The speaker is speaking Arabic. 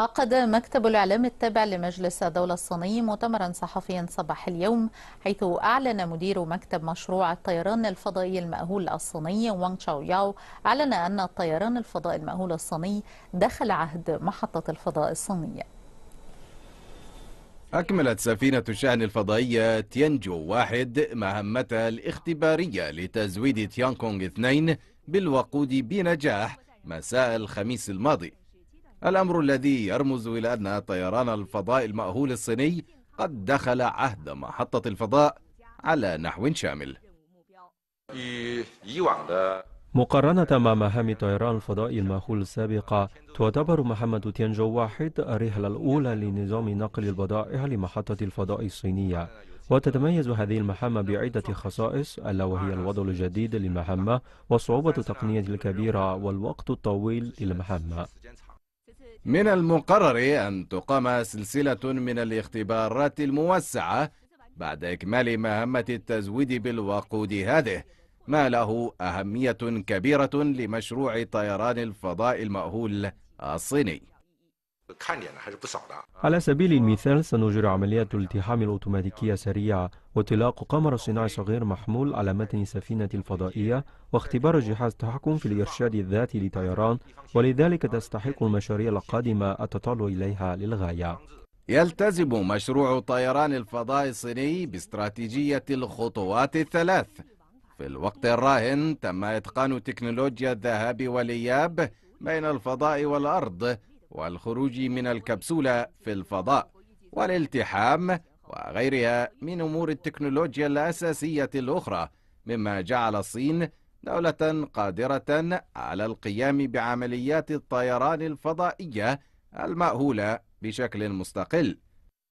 عقد مكتب الإعلام التابع لمجلس الدولة الصيني مؤتمرا صحفيا صباح اليوم حيث أعلن مدير مكتب مشروع الطيران الفضائي المأهول الصيني وانغ تشاو ياو أعلن أن الطيران الفضائي المأهول الصيني دخل عهد محطة الفضاء الصينية أكملت سفينة الشحن الفضائية تيانجو واحد مهمتها الاختبارية لتزويد تيانكونغ اثنين بالوقود بنجاح مساء الخميس الماضي الأمر الذي يرمز إلى أن طيران الفضاء المأهول الصيني قد دخل عهد محطة الفضاء على نحو شامل مقارنة مع مهام طيران الفضاء المأهول السابقة تعتبر مهمة تيانجو واحد الرحلة الأولى لنظام نقل البضائع لمحطة الفضاء الصينية وتتميز هذه المهمة بعدة خصائص ألا وهي الوضع الجديد للمهمة وصعوبة التقنية الكبيرة والوقت الطويل للمهمة من المقرر أن تقام سلسلة من الاختبارات الموسعة بعد إكمال مهمة التزويد بالوقود هذه ما له أهمية كبيرة لمشروع طيران الفضاء المأهول الصيني على سبيل المثال سنجري عملية التحام الأوتوماتيكية سريعة واطلاق قمر صناعي صغير محمول على متن سفينة الفضائية واختبار جهاز تحكم في الإرشاد الذاتي لطيران ولذلك تستحق المشاريع القادمة التطلع إليها للغاية يلتزم مشروع طيران الفضاء الصيني باستراتيجية الخطوات الثلاث في الوقت الراهن تم إتقان تكنولوجيا الذهاب والإياب بين الفضاء والأرض والخروج من الكبسولة في الفضاء والالتحام وغيرها من أمور التكنولوجيا الأساسية الأخرى مما جعل الصين دولة قادرة على القيام بعمليات الطيران الفضائية المأهولة بشكل مستقل